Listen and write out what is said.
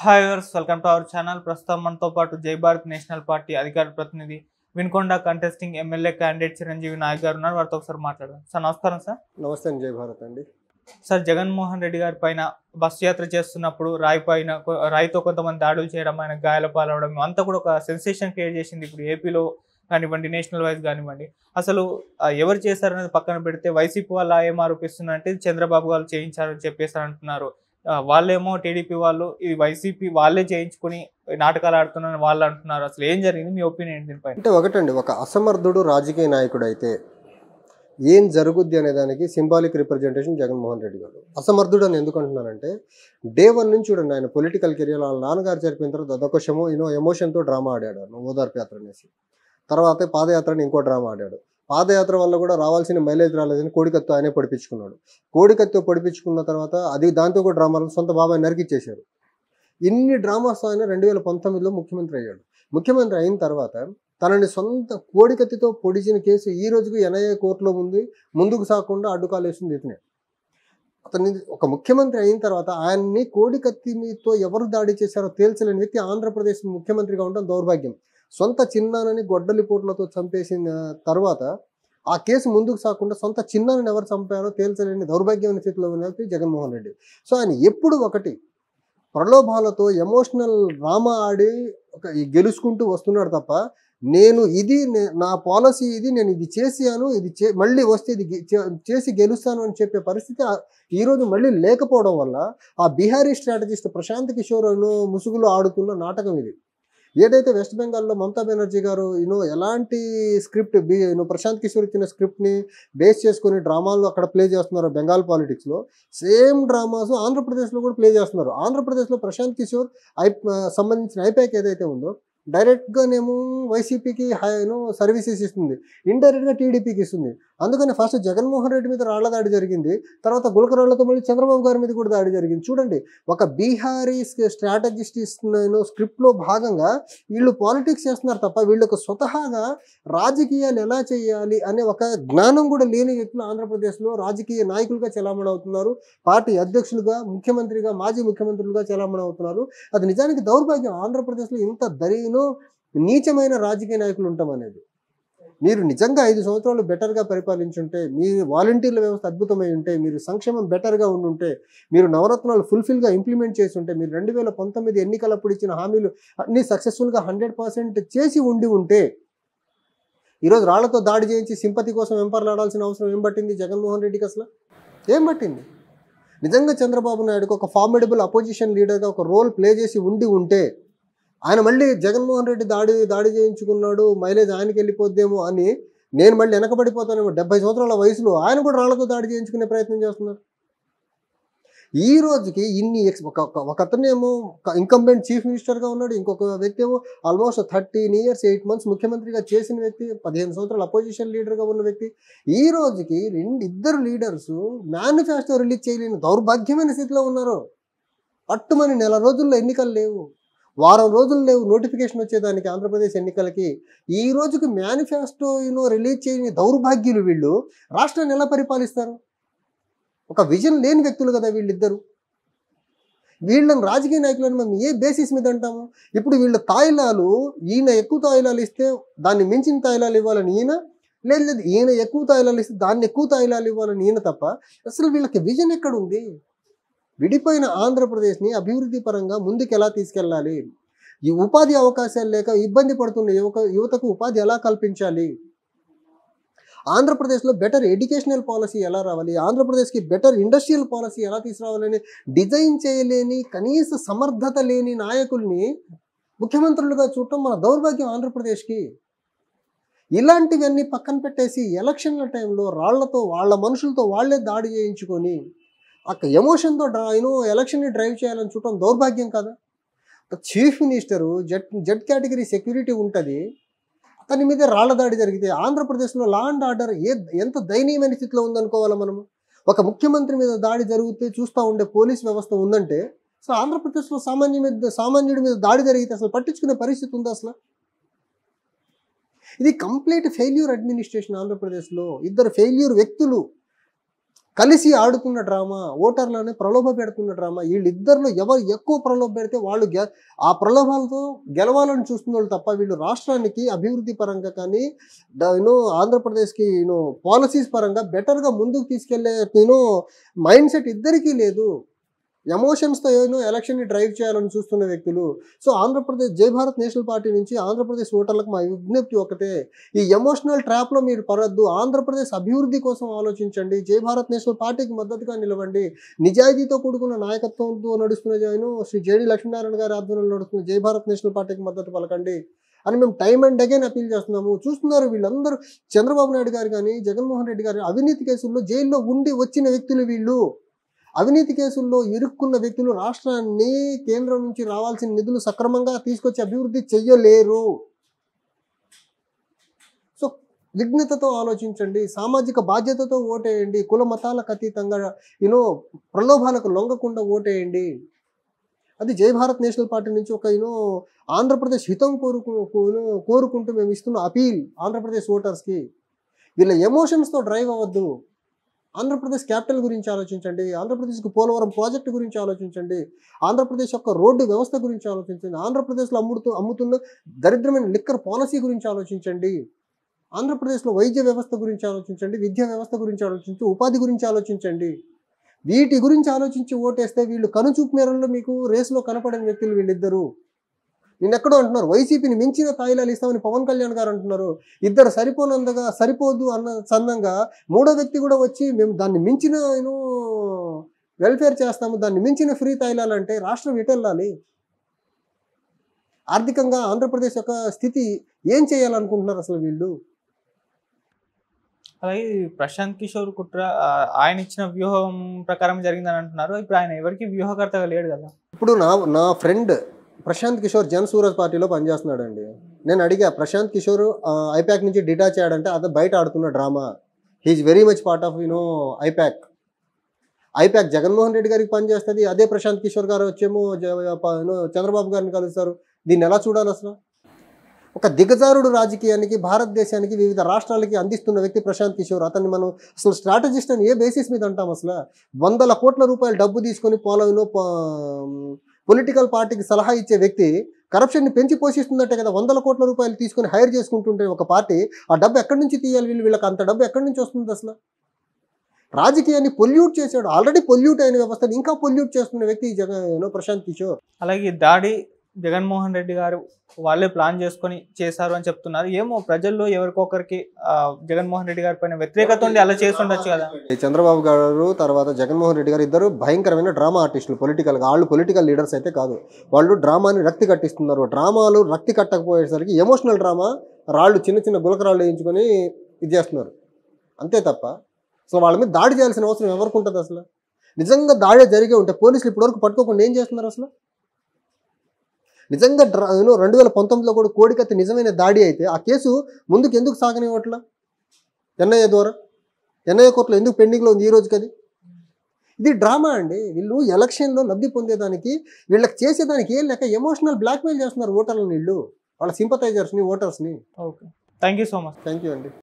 hi viewers welcome to our channel ప్రస్తుతం మనతో పాటు జై భారత్ నేషనల్ పార్టీ అధికార ప్రతినిధి Vinukonda contesting MLA candidate Chiranjeevi Naik garu ఉన్నారు వారితో ఒకసారి మాట్లాడదాం సార్ నమస్కారం సార్ నమస్తే జై భారత్ అండి సార్ జగన్మోహన్ రెడ్డి గారి పైన బస్సు యాత్ర చేస్తున్నప్పుడు రాయి పైన రాయితో కొంతమంది దాడులు చేయడం ఆయన గాయాల పాలవడం అంతా కూడా ఒక సెన్సేషన్ క్రియేట్ చేసింది ఇప్పుడు ఏపీలో కానివ్వండి నేషనల్ వైజ్ కానివ్వండి అసలు ఎవరు చేశారనేది పక్కన పెడితే వైసీపీ వాళ్ళు ఏం చంద్రబాబు వాళ్ళు చేయించారని చెప్పేసి అంటున్నారు వాళ్ళేమో టీడీపీ వాళ్ళు ఇది వైసీపీ వాళ్ళే చేయించుకుని నాటకాలు ఆడుతున్నారని వాళ్ళు అంటున్నారు అసలు ఏం జరిగింది మీ ఒపీనియన్ ఏంటి దీనిపై అంటే ఒకటండి ఒక అసమర్థుడు రాజకీయ నాయకుడు అయితే ఏం జరుగుద్ది అనే దానికి సింబాలిక్ రిప్రజెంటేషన్ జగన్మోహన్ రెడ్డి గారు అసమర్థుడు అని ఎందుకు అంటున్నానంటే డే వన్ నుంచి చూడండి ఆయన పొలిటికల్ కెరియర్ వాళ్ళ నాన్నగారు జరిపిన తర్వాత అదొక షమో ఎమోషన్తో డ్రామా ఆడాడు ఓదార్పు యాత్ర అనేసి తర్వాత పాదయాత్రని ఇంకో డ్రామా ఆడాడు పాదయాత్ర వల్ల కూడా రావాల్సిన మైలేజ్ రాలేదని కోడికత్తో ఆయనే పడిపించుకున్నాడు కోడికత్తు పడిపించుకున్న తర్వాత అది దాంతో కూడా డ్రామాలు సొంత బాబాయ్ నరికిచ్చేశారు ఇన్ని డ్రామాస్ ఆయన రెండు వేల పంతొమ్మిదిలో ముఖ్యమంత్రి అయ్యాడు ముఖ్యమంత్రి అయిన తర్వాత తనని సొంత కోడికత్తితో పొడిచిన కేసు ఈ రోజుకు ఎన్ఐఏ కోర్టులో ఉంది ముందుకు సాకుండా అడ్డుకాలేసింది ఇతనే అతని ఒక ముఖ్యమంత్రి అయిన తర్వాత ఆయన్ని కోడికత్తితో ఎవరు దాడి చేశారో తేల్చలేని వ్యక్తి ఆంధ్రప్రదేశ్ ముఖ్యమంత్రిగా ఉండడం దౌర్భాగ్యం సొంత చిన్నానని గొడ్డలిపోట్లతో చంపేసిన తర్వాత ఆ కేసు ముందుకు సాకుండా సొంత చిన్నాన్ని ఎవరు చంపారో తేల్చలేని దౌర్భాగ్యమైన స్థితిలో ఉన్నది జగన్మోహన్ రెడ్డి సో ఆయన ఎప్పుడు ఒకటి ప్రలోభాలతో ఎమోషనల్ డ్రామా ఆడి ఒక గెలుచుకుంటూ వస్తున్నాడు తప్ప నేను ఇది నా పాలసీ ఇది నేను ఇది చేశాను ఇది చే మళ్ళీ వస్తే ఇది చేసి గెలుస్తాను అని చెప్పే పరిస్థితి ఈరోజు మళ్ళీ లేకపోవడం వల్ల ఆ బీహారీ స్ట్రాటజిస్ట్ ప్రశాంత్ కిషోర్ ముసుగులో ఆడుతున్న నాటకం ఇది ఏదైతే వెస్ట్ బెంగాల్లో మమతా బెనర్జీ గారు యూనో ఎలాంటి స్క్రిప్ట్ బీ యూనో ప్రశాంత్ కిషోర్ ఇచ్చిన స్క్రిప్ట్ని బేస్ చేసుకుని డ్రామాలు అక్కడ ప్లే చేస్తున్నారు బెంగాల్ పాలిటిక్స్లో సేమ్ డ్రామాస్ ఆంధ్రప్రదేశ్లో కూడా ప్లే చేస్తున్నారు ఆంధ్రప్రదేశ్లో ప్రశాంత్ కిషోర్ ఐ సంబంధించిన ఐపాక్ ఏదైతే ఉందో డైరెక్ట్గానేమో వైసీపీకి హాయను సర్వీసెస్ ఇస్తుంది ఇండైరెక్ట్గా టీడీపీకి ఇస్తుంది అందుకని ఫస్ట్ జగన్మోహన్ రెడ్డి మీద రాళ్ల దాడి జరిగింది తర్వాత గులకరాళ్లతో మళ్ళీ చంద్రబాబు గారి మీద కూడా దాడి జరిగింది చూడండి ఒక బీహారీ స్ట్రాటజిస్ట్ ఇస్తున్న స్క్రిప్ట్లో భాగంగా వీళ్ళు పాలిటిక్స్ చేస్తున్నారు తప్ప వీళ్ళకు స్వతహాగా రాజకీయాలు ఎలా చేయాలి అనే ఒక జ్ఞానం కూడా లేని వ్యక్తులు ఆంధ్రప్రదేశ్లో రాజకీయ నాయకులుగా చలామణ అవుతున్నారు పార్టీ అధ్యక్షులుగా ముఖ్యమంత్రిగా మాజీ ముఖ్యమంత్రులుగా చలామణ అవుతున్నారు అది నిజానికి దౌర్భాగ్యం ఆంధ్రప్రదేశ్లో ఇంత దరి ఎన్నో నీచమైన రాజకీయ నాయకులు ఉంటామనేది మీరు నిజంగా ఐదు సంవత్సరాలు బెటర్గా పరిపాలించుంటే మీరు వాలంటీర్ల వ్యవస్థ అద్భుతమై ఉంటే మీరు సంక్షేమం బెటర్గా ఉండుంటే మీరు నవరత్నాలు ఫుల్ఫిల్గా ఇంప్లిమెంట్ చేసి ఉంటే మీరు రెండు వేల పంతొమ్మిది ఎన్నికలప్పుడు ఇచ్చిన హామీలు అన్నీ సక్సెస్ఫుల్గా హండ్రెడ్ పర్సెంట్ చేసి ఉండి ఉంటే ఈరోజు రాళ్లతో దాడి చేయించి సింపతి కోసం వెంపర్లాడాల్సిన అవసరం ఏం పట్టింది జగన్మోహన్ రెడ్డికి అసలు ఏం పట్టింది నిజంగా చంద్రబాబు నాయుడుకు ఒక ఫార్మిడబుల్ అపోజిషన్ లీడర్గా ఒక రోల్ ప్లే చేసి ఉండి ఉంటే ఆయన మళ్ళీ జగన్మోహన్ రెడ్డి దాడి దాడి చేయించుకున్నాడు మైలేజ్ ఆయనకి వెళ్ళిపోద్దేమో అని నేను మళ్ళీ వెనకబడిపోతానేమో డెబ్బై సంవత్సరాల వయసులో ఆయన కూడా రాళ్లతో దాడి చేయించుకునే ప్రయత్నం చేస్తున్నారు ఈ రోజుకి ఇన్ని ఒక ఒక అతనేమో ఇన్కంబెంట్ చీఫ్ మినిస్టర్గా ఉన్నాడు ఇంకొక వ్యక్తి ఏమో almost thirteen years eight months ముఖ్యమంత్రిగా చేసిన వ్యక్తి పదిహేను సంవత్సరాలు అపోజిషన్ లీడర్గా ఉన్న వ్యక్తి ఈ రోజుకి రెండు ఇద్దరు లీడర్స్ మేనిఫెస్టో రిలీజ్ చేయలేని దౌర్భాగ్యమైన స్థితిలో ఉన్నారు అట్టుమని నెల రోజుల్లో ఎన్నికలు లేవు వారం రోజులు లేవు నోటిఫికేషన్ వచ్చేదానికి ఆంధ్రప్రదేశ్ ఎన్నికలకి ఈ రోజుకి మేనిఫెస్టోను రిలీజ్ చేయని దౌర్భాగ్యులు వీళ్ళు రాష్ట్రాన్ని ఎలా పరిపాలిస్తారు ఒక విజన్ లేని వ్యక్తులు కదా వీళ్ళిద్దరు వీళ్ళని రాజకీయ నాయకులను మేము ఏ బేసిస్ మీద అంటాము ఇప్పుడు వీళ్ళ తాయిలాలు ఈయన ఎక్కువ తాయిలాలు ఇస్తే దాన్ని మించిన తాయిలాలు ఇవ్వాలని ఈయన లేదు లేదు ఈయన ఎక్కువ తాయిలాలు ఇస్తే దాన్ని ఎక్కువ తాయిలాలు ఇవ్వాలని ఈయన తప్ప అసలు వీళ్ళకి విజన్ ఎక్కడుంది విడిపోయిన ఆంధ్రప్రదేశ్ని అభివృద్ధి పరంగా ముందుకు ఎలా తీసుకెళ్ళాలి ఈ ఉపాధి అవకాశాలు లేక ఇబ్బంది పడుతున్న యువక యువతకు ఉపాధి ఎలా కల్పించాలి ఆంధ్రప్రదేశ్లో బెటర్ ఎడ్యుకేషనల్ పాలసీ ఎలా రావాలి ఆంధ్రప్రదేశ్కి బెటర్ ఇండస్ట్రియల్ పాలసీ ఎలా తీసుకురావాలని డిజైన్ చేయలేని కనీస సమర్థత లేని నాయకుల్ని ముఖ్యమంత్రులుగా చూడటం మన దౌర్భాగ్యం ఆంధ్రప్రదేశ్కి ఇలాంటివన్నీ పక్కన పెట్టేసి ఎలక్షన్ల టైంలో రాళ్లతో వాళ్ళ మనుషులతో వాళ్లే దాడి చేయించుకొని ఒక ఎమోషన్తో ఆయన ఎలక్షన్ని డ్రైవ్ చేయాలని చూడటం దౌర్భాగ్యం కదా chief minister Z Z category security ఉంటుంది అతని మీద రాళ్ల దాడి జరిగితే ఆంధ్రప్రదేశ్లో లా అండ్ ఆర్డర్ ఏ ఎంత దయనీయమైన స్థితిలో ఉందనుకోవాలి మనము ఒక ముఖ్యమంత్రి మీద దాడి జరిగితే చూస్తూ ఉండే పోలీస్ వ్యవస్థ ఉందంటే అసలు ఆంధ్రప్రదేశ్లో సామాన్య మీద సామాన్యుడి మీద దాడి జరిగితే అసలు పట్టించుకునే పరిస్థితి ఉందా అసలు ఇది కంప్లీట్ ఫెయిల్యూర్ అడ్మినిస్ట్రేషన్ ఆంధ్రప్రదేశ్లో ఇద్దరు ఫెయిల్యూర్ వ్యక్తులు కలిసి ఆడుకున్న డ్రామా ఓటర్లనే ప్రలోభ పెడుతున్న డ్రామా వీళ్ళిద్దరిలో ఎవరు ఎక్కువ ప్రలోభ పెడితే వాళ్ళు ఆ ప్రలోభాలతో గెలవాలని చూస్తున్న వాళ్ళు తప్ప వీళ్ళు రాష్ట్రానికి అభివృద్ధి పరంగా కానీ యూనో ఆంధ్రప్రదేశ్కి యూనో పాలసీస్ పరంగా బెటర్గా ముందుకు తీసుకెళ్లే నేను మైండ్ సెట్ ఇద్దరికీ లేదు ఎమోషన్స్తో ఏదో ఎలక్షన్ని డ్రైవ్ చేయాలని చూస్తున్న వ్యక్తులు సో ఆంధ్రప్రదేశ్ జై భారత్ నేషనల్ పార్టీ నుంచి ఆంధ్రప్రదేశ్ ఓటర్లకు మా విజ్ఞప్తి ఒకటే ఈ ఎమోషనల్ ట్రాప్లో మీరు పడద్దు ఆంధ్రప్రదేశ్ అభివృద్ధి కోసం ఆలోచించండి జై భారత్ నేషనల్ పార్టీకి మద్దతుగా నిలవండి నిజాయితీతో కూడుకున్న నాయకత్వంతో నడుస్తున్న జైను శ్రీ జేడి లక్ష్మీనారాయణ గారి ఆధ్వర్యంలో నడుస్తున్న జై భారత్ నేషనల్ పార్టీకి మద్దతు పలకండి అని మేము టైం అండ్ అగైన్ అప్పీల్ చేస్తున్నాము చూస్తున్నారు వీళ్ళందరూ చంద్రబాబు నాయుడు గారు కానీ జగన్మోహన్ రెడ్డి గారు అవినీతి కేసుల్లో జైల్లో ఉండి వచ్చిన వ్యక్తులు వీళ్ళు అవినీతి కేసుల్లో ఇరుక్కున్న వ్యక్తులు రాష్ట్రాన్ని కేంద్రం నుంచి రావాల్సిన నిధులు సక్రమంగా తీసుకొచ్చి అభివృద్ధి చెయ్యలేరు సో విఘ్నతతో ఆలోచించండి సామాజిక బాధ్యతతో ఓటేయండి కుల మతాలకు అతీతంగా యూనో ప్రలోభాలకు లొంగకుండా ఓటేయండి అది జై భారత్ నేషనల్ పార్టీ నుంచి ఒక యూనో ఆంధ్రప్రదేశ్ హితం కోరుకు కోరుకుంటూ మేము ఇస్తున్న అపీల్ ఆంధ్రప్రదేశ్ ఓటర్స్కి వీళ్ళ ఎమోషన్స్తో డ్రైవ్ అవ్వద్దు ఆంధ్రప్రదేశ్ క్యాపిటల్ గురించి ఆలోచించండి ఆంధ్రప్రదేశ్కు పోలవరం ప్రాజెక్టు గురించి ఆలోచించండి ఆంధ్రప్రదేశ్ యొక్క రోడ్డు వ్యవస్థ గురించి ఆలోచించండి ఆంధ్రప్రదేశ్లో అమ్ముతూ అమ్ముతున్న దరిద్రమైన లిక్కర్ పాలసీ గురించి ఆలోచించండి ఆంధ్రప్రదేశ్లో వైద్య వ్యవస్థ గురించి ఆలోచించండి విద్యా వ్యవస్థ గురించి ఆలోచించి ఉపాధి గురించి ఆలోచించండి వీటి గురించి ఆలోచించి ఓటేస్తే వీళ్ళు కనుచూపు మేరల్లో మీకు రేసులో కనపడని వ్యక్తులు వీళ్ళిద్దరూ నేను ఎక్కడో అంటున్నారు వైసీపీని మించిన తాయిలాలు ఇస్తామని పవన్ కళ్యాణ్ గారు అంటున్నారు ఇద్దరు సరిపోనందగా సరిపోదు అన్న సందంగా మూడో వ్యక్తి కూడా వచ్చి మేము దాన్ని మించిన నేను వెల్ఫేర్ చేస్తాము దాన్ని మించిన ఫ్రీ తాయిలాలు అంటే రాష్ట్రం ఎటు వెళ్ళాలి ఆర్థికంగా ఆంధ్రప్రదేశ్ యొక్క స్థితి ఏం చేయాలనుకుంటున్నారు అసలు వీళ్ళు అలాగే ప్రశాంత్ కిషోర్ కుట్ర ఆయన ఇచ్చిన వ్యూహం ప్రకారం జరిగిందని అంటున్నారు ఇప్పుడు ఆయన ఎవరికి వ్యూహకర్తగా లేడు కదా ఇప్పుడు నా నా ఫ్రెండ్ ప్రశాంత్ కిషోర్ జన్ సూరజ్ పార్టీలో పనిచేస్తున్నాడు అండి నేను అడిగా ప్రశాంత్ కిషోర్ ఐప్యాక్ నుంచి డిటాచ్ అయ్యాడంటే అతను బయట ఆడుతున్న drama he's very much part of you know IPAC IPAC Jaganmohan Reddy గారికి పనిచేస్తుంది అదే ప్రశాంత్ కిషోర్ గారు వచ్చేమో చంద్రబాబు గారిని కలుస్తారు దీన్ని ఎలా చూడాలి అసలు ఒక దిగజారుడు రాజకీయానికి భారతదేశానికి వివిధ రాష్ట్రాలకి అందిస్తున్న వ్యక్తి ప్రశాంత్ కిషోర్ అతన్ని మనం అసలు స్ట్రాటజిస్ట్ అని ఏ బేసిస్ మీద అంటాం అసలు వందల కోట్ల రూపాయలు డబ్బు తీసుకొని పోలవిలో పొలిటికల్ పార్టీకి సలహా ఇచ్చే వ్యక్తి కరప్షన్ని పెంచి పోషిస్తుందంటే కదా వందల కోట్ల రూపాయలు తీసుకొని హైర్ చేసుకుంటుంటే ఒక పార్టీ ఆ డబ్బు ఎక్కడి నుంచి తీయాలి వీళ్ళు వీళ్ళకి అంత డబ్బు ఎక్కడి నుంచి వస్తుంది అసలు రాజకీయాన్ని పొల్యూట్ చేశాడు ఆల్రెడీ పొల్యూట్ అయిన వ్యవస్థను ఇంకా పొల్యూట్ చేస్తున్న వ్యక్తి జగన్ ప్రశాంత్ కిషోర్ అలాగే దాడి జగన్మోహన్ రెడ్డి గారు వాళ్ళే ప్లాన్ చేసుకొని చేశారు అని చెప్తున్నారు ఏమో ప్రజల్లో ఎవరికొకరికి జగన్మోహన్ రెడ్డి గారి పైన వ్యతిరేకత ఉండి అలా చేసి ఉండొచ్చు కదా చంద్రబాబు గారు తర్వాత జగన్మోహన్ రెడ్డి గారు ఇద్దరు భయంకరమైన డ్రామా ఆర్టిస్టులు పొలిటికల్ వాళ్ళు పొలిటికల్ లీడర్స్ అయితే కాదు వాళ్ళు డ్రామాని రక్తి కట్టిస్తున్నారు డ్రామాలు రక్తి కట్టకపోయేసరికి ఎమోషనల్ డ్రామా రాళ్ళు చిన్న చిన్న గులకరాళ్ళు వేయించుకొని ఇది చేస్తున్నారు అంతే తప్ప అసలు వాళ్ళ మీద దాడి చేయాల్సిన అవసరం ఎవరికి ఉంటుంది అసలు నిజంగా దాడి జరిగే ఉంటే పోలీసులు ఇప్పటివరకు పట్టుకోకుండా ఏం చేస్తున్నారు అసలు నిజంగా రెండు వేల పంతొమ్మిదిలో కూడా కోడికత్తి నిజమైన దాడి అయితే ఆ కేసు ముందుకు ఎందుకు సాగనివ్వట్ల ఎన్ఐఏ ద్వారా ఎన్ఐఏ కోర్టులో ఎందుకు పెండింగ్లో ఉంది ఈ రోజుకి అది ఇది డ్రామా అండి వీళ్ళు ఎలక్షన్లో లబ్ధి పొందేదానికి వీళ్ళకి చేసేదానికి ఏం లేక ఎమోషనల్ బ్లాక్మెయిల్ చేస్తున్నారు ఓటర్లను వీళ్ళు వాళ్ళ సింపతైజర్స్ని ఓటర్స్ని okay thank you so much thank you అండి